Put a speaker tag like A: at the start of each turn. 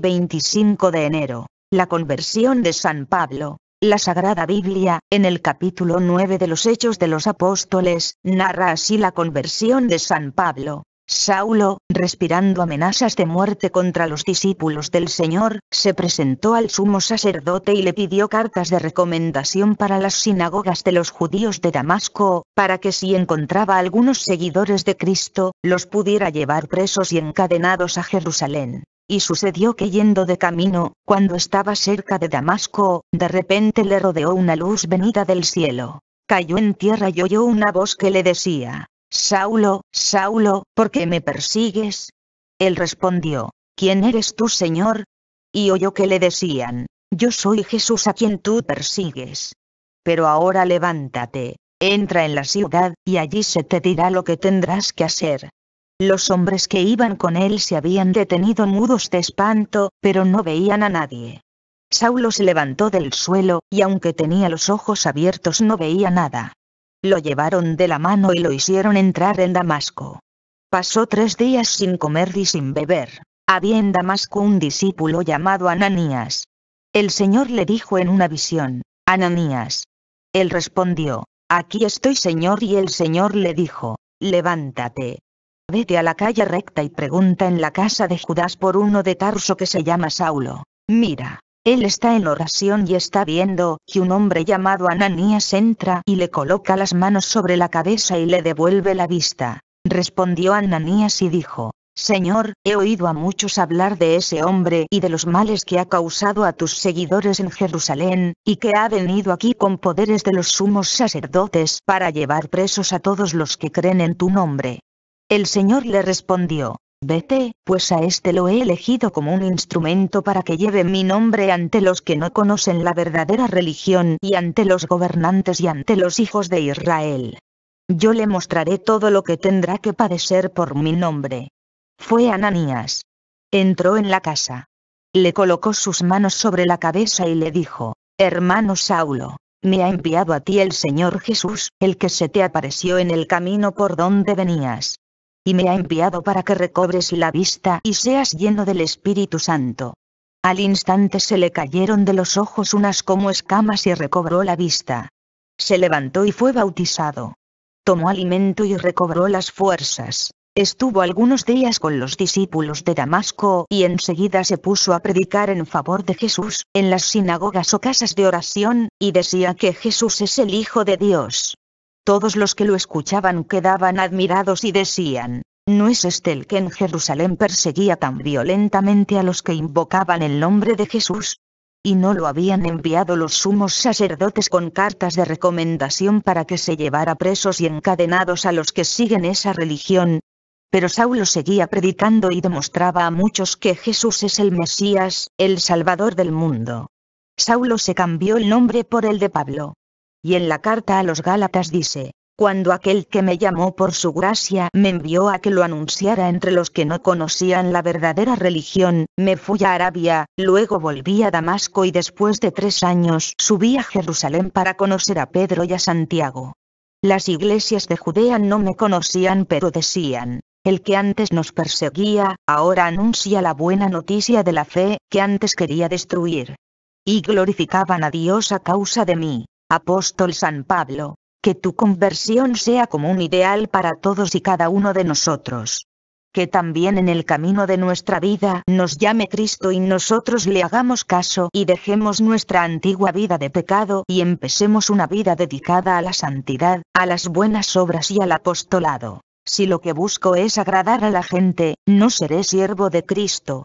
A: 25 de enero. La conversión de San Pablo. La Sagrada Biblia, en el capítulo 9 de los Hechos de los Apóstoles, narra así la conversión de San Pablo. Saulo, respirando amenazas de muerte contra los discípulos del Señor, se presentó al sumo sacerdote y le pidió cartas de recomendación para las sinagogas de los judíos de Damasco, para que si encontraba algunos seguidores de Cristo, los pudiera llevar presos y encadenados a Jerusalén y sucedió que yendo de camino, cuando estaba cerca de Damasco, de repente le rodeó una luz venida del cielo. Cayó en tierra y oyó una voz que le decía, Saulo, Saulo, ¿por qué me persigues? Él respondió, ¿quién eres tú, Señor? Y oyó que le decían, yo soy Jesús a quien tú persigues. Pero ahora levántate, entra en la ciudad, y allí se te dirá lo que tendrás que hacer. Los hombres que iban con él se habían detenido mudos de espanto, pero no veían a nadie. Saulo se levantó del suelo, y aunque tenía los ojos abiertos no veía nada. Lo llevaron de la mano y lo hicieron entrar en Damasco. Pasó tres días sin comer y sin beber. Había en Damasco un discípulo llamado Ananías. El Señor le dijo en una visión, Ananías. Él respondió, Aquí estoy Señor y el Señor le dijo, Levántate, Vete a la calle recta y pregunta en la casa de Judas por uno de Tarso que se llama Saulo. Mira, él está en oración y está viendo que un hombre llamado Ananías entra y le coloca las manos sobre la cabeza y le devuelve la vista. Respondió Ananías y dijo, Señor, he oído a muchos hablar de ese hombre y de los males que ha causado a tus seguidores en Jerusalén, y que ha venido aquí con poderes de los sumos sacerdotes para llevar presos a todos los que creen en tu nombre. El Señor le respondió, Vete, pues a este lo he elegido como un instrumento para que lleve mi nombre ante los que no conocen la verdadera religión y ante los gobernantes y ante los hijos de Israel. Yo le mostraré todo lo que tendrá que padecer por mi nombre. Fue Ananías. Entró en la casa. Le colocó sus manos sobre la cabeza y le dijo, Hermano Saulo, me ha enviado a ti el Señor Jesús, el que se te apareció en el camino por donde venías y me ha enviado para que recobres la vista y seas lleno del Espíritu Santo. Al instante se le cayeron de los ojos unas como escamas y recobró la vista. Se levantó y fue bautizado. Tomó alimento y recobró las fuerzas. Estuvo algunos días con los discípulos de Damasco y enseguida se puso a predicar en favor de Jesús, en las sinagogas o casas de oración, y decía que Jesús es el Hijo de Dios. Todos los que lo escuchaban quedaban admirados y decían, ¿no es este el que en Jerusalén perseguía tan violentamente a los que invocaban el nombre de Jesús? ¿Y no lo habían enviado los sumos sacerdotes con cartas de recomendación para que se llevara presos y encadenados a los que siguen esa religión? Pero Saulo seguía predicando y demostraba a muchos que Jesús es el Mesías, el Salvador del mundo. Saulo se cambió el nombre por el de Pablo. Y en la carta a los Gálatas dice, cuando aquel que me llamó por su gracia me envió a que lo anunciara entre los que no conocían la verdadera religión, me fui a Arabia, luego volví a Damasco y después de tres años subí a Jerusalén para conocer a Pedro y a Santiago. Las iglesias de Judea no me conocían pero decían, el que antes nos perseguía, ahora anuncia la buena noticia de la fe, que antes quería destruir. Y glorificaban a Dios a causa de mí apóstol San Pablo, que tu conversión sea como un ideal para todos y cada uno de nosotros. Que también en el camino de nuestra vida nos llame Cristo y nosotros le hagamos caso y dejemos nuestra antigua vida de pecado y empecemos una vida dedicada a la santidad, a las buenas obras y al apostolado. Si lo que busco es agradar a la gente, no seré siervo de Cristo,